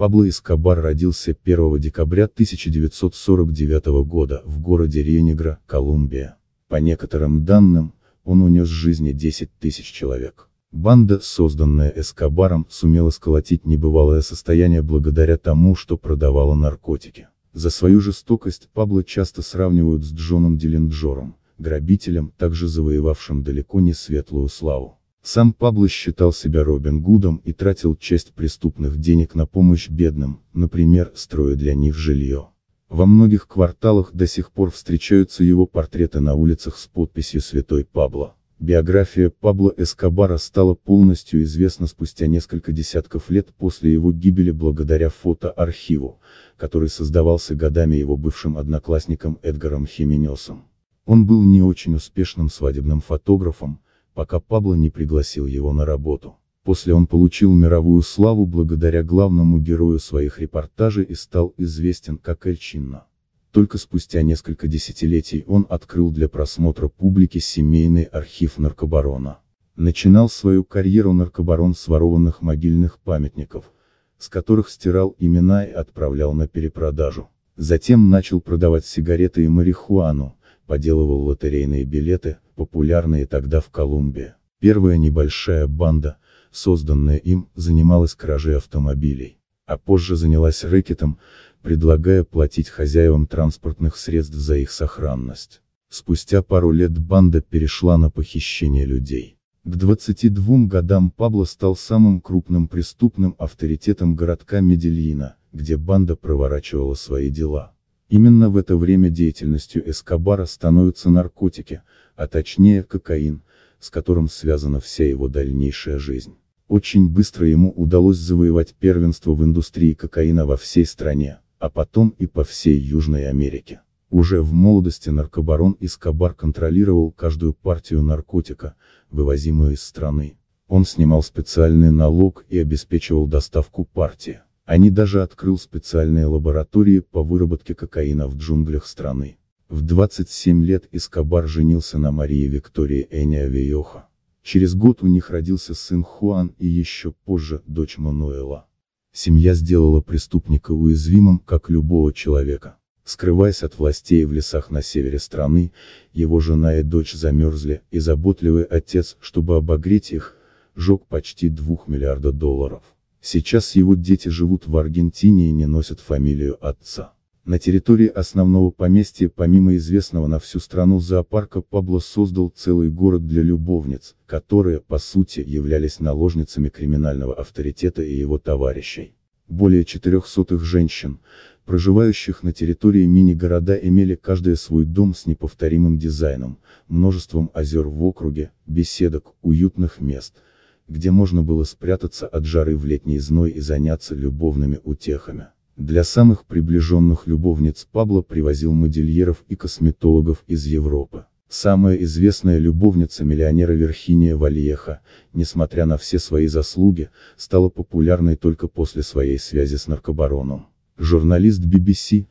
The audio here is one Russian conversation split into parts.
Пабло Эскобар родился 1 декабря 1949 года в городе Ренегра, Колумбия. По некоторым данным, он унес жизни 10 тысяч человек. Банда, созданная Эскобаром, сумела сколотить небывалое состояние благодаря тому, что продавала наркотики. За свою жестокость Пабло часто сравнивают с Джоном Дилинджором, грабителем, также завоевавшим далеко не светлую славу. Сам Пабло считал себя Робин Гудом и тратил часть преступных денег на помощь бедным, например, строя для них жилье. Во многих кварталах до сих пор встречаются его портреты на улицах с подписью «Святой Пабло». Биография Пабло Эскобара стала полностью известна спустя несколько десятков лет после его гибели благодаря фотоархиву, который создавался годами его бывшим одноклассником Эдгаром Хименесом. Он был не очень успешным свадебным фотографом, пока Пабло не пригласил его на работу. После он получил мировую славу благодаря главному герою своих репортажей и стал известен как Эль Чинно. Только спустя несколько десятилетий он открыл для просмотра публики семейный архив наркобарона. Начинал свою карьеру наркобарон с ворованных могильных памятников, с которых стирал имена и отправлял на перепродажу. Затем начал продавать сигареты и марихуану, подделывал лотерейные билеты, популярные тогда в Колумбии. Первая небольшая банда, созданная им, занималась кражей автомобилей, а позже занялась рэкетом, предлагая платить хозяевам транспортных средств за их сохранность. Спустя пару лет банда перешла на похищение людей. К 22 годам Пабло стал самым крупным преступным авторитетом городка Медельина, где банда проворачивала свои дела. Именно в это время деятельностью Эскобара становятся наркотики, а точнее кокаин, с которым связана вся его дальнейшая жизнь. Очень быстро ему удалось завоевать первенство в индустрии кокаина во всей стране, а потом и по всей Южной Америке. Уже в молодости наркобарон Эскобар контролировал каждую партию наркотика, вывозимую из страны. Он снимал специальный налог и обеспечивал доставку партии. Они а даже открыл специальные лаборатории по выработке кокаина в джунглях страны. В 27 лет Эскобар женился на Марии Виктории Эни Авиохо. Через год у них родился сын Хуан и еще позже дочь Мануэла. Семья сделала преступника уязвимым, как любого человека. Скрываясь от властей в лесах на севере страны, его жена и дочь замерзли, и заботливый отец, чтобы обогреть их, жег почти двух миллиарда долларов. Сейчас его дети живут в Аргентине и не носят фамилию отца. На территории основного поместья помимо известного на всю страну зоопарка Пабло создал целый город для любовниц, которые, по сути, являлись наложницами криминального авторитета и его товарищей. Более 400 женщин, проживающих на территории мини-города имели каждая свой дом с неповторимым дизайном, множеством озер в округе, беседок, уютных мест – где можно было спрятаться от жары в летний зной и заняться любовными утехами. Для самых приближенных любовниц Пабло привозил модельеров и косметологов из Европы. Самая известная любовница миллионера Верхиния Вальеха, несмотря на все свои заслуги, стала популярной только после своей связи с наркобароном. Журналист BBC,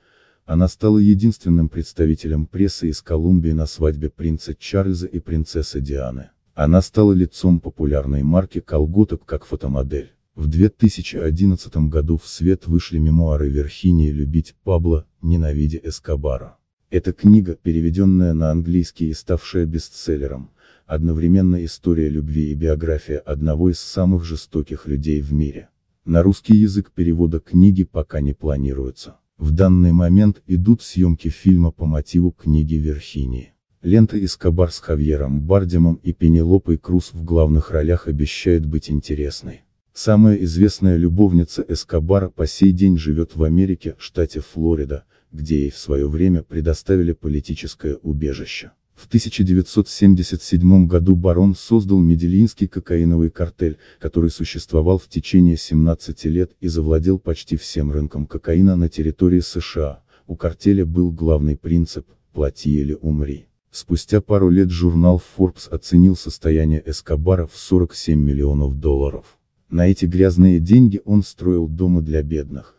она стала единственным представителем прессы из Колумбии на свадьбе принца Чарльза и принцессы Дианы. Она стала лицом популярной марки колготок как фотомодель. В 2011 году в свет вышли мемуары Верхинии «Любить Пабло, ненавидя Эскобара». Эта книга, переведенная на английский и ставшая бестселлером, одновременно история любви и биография одного из самых жестоких людей в мире. На русский язык перевода книги пока не планируется. В данный момент идут съемки фильма по мотиву книги Верхинии. Лента Искобар с Хавьером Бардемом и Пенелопой Круз в главных ролях обещает быть интересной. Самая известная любовница Эскобара по сей день живет в Америке, штате Флорида, где ей в свое время предоставили политическое убежище. В 1977 году барон создал медельинский кокаиновый картель, который существовал в течение 17 лет и завладел почти всем рынком кокаина на территории США. У картеля был главный принцип «плати или умри». Спустя пару лет журнал Forbes оценил состояние Эскобара в 47 миллионов долларов. На эти грязные деньги он строил дома для бедных,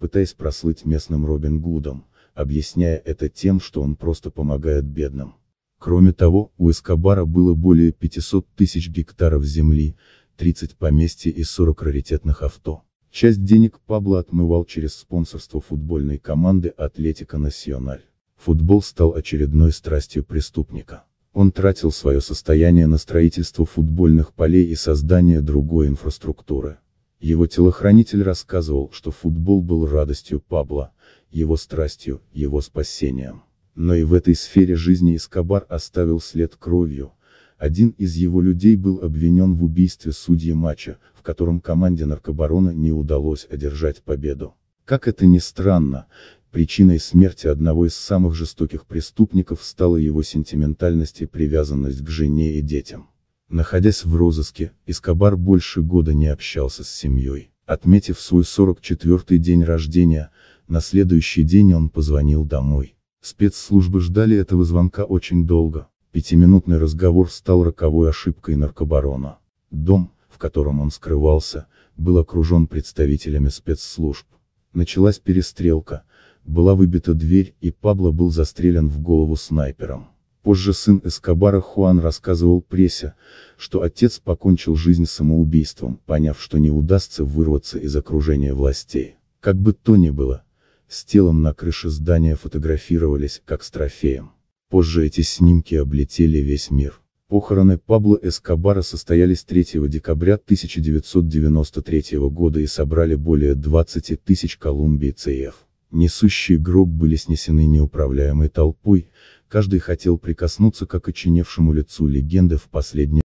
пытаясь прослыть местным Робин Гудом, объясняя это тем, что он просто помогает бедным. Кроме того, у Эскобара было более 500 тысяч гектаров земли, 30 поместья и 40 раритетных авто. Часть денег Пабло отмывал через спонсорство футбольной команды Атлетика Националь футбол стал очередной страстью преступника. Он тратил свое состояние на строительство футбольных полей и создание другой инфраструктуры. Его телохранитель рассказывал, что футбол был радостью Пабло, его страстью, его спасением. Но и в этой сфере жизни Эскобар оставил след кровью. Один из его людей был обвинен в убийстве судьи матча, в котором команде наркобарона не удалось одержать победу. Как это ни странно, причиной смерти одного из самых жестоких преступников стала его сентиментальность и привязанность к жене и детям. Находясь в розыске, Эскобар больше года не общался с семьей. Отметив свой 44-й день рождения, на следующий день он позвонил домой. Спецслужбы ждали этого звонка очень долго. Пятиминутный разговор стал роковой ошибкой наркобарона. Дом, в котором он скрывался, был окружен представителями спецслужб. Началась перестрелка, была выбита дверь, и Пабло был застрелен в голову снайпером. Позже сын Эскобара Хуан рассказывал прессе, что отец покончил жизнь самоубийством, поняв, что не удастся вырваться из окружения властей. Как бы то ни было, с телом на крыше здания фотографировались, как с трофеем. Позже эти снимки облетели весь мир. Похороны Пабло Эскобара состоялись 3 декабря 1993 года и собрали более 20 тысяч колумбийцев. Несущие гроб были снесены неуправляемой толпой, каждый хотел прикоснуться к окоченевшему лицу легенды в последний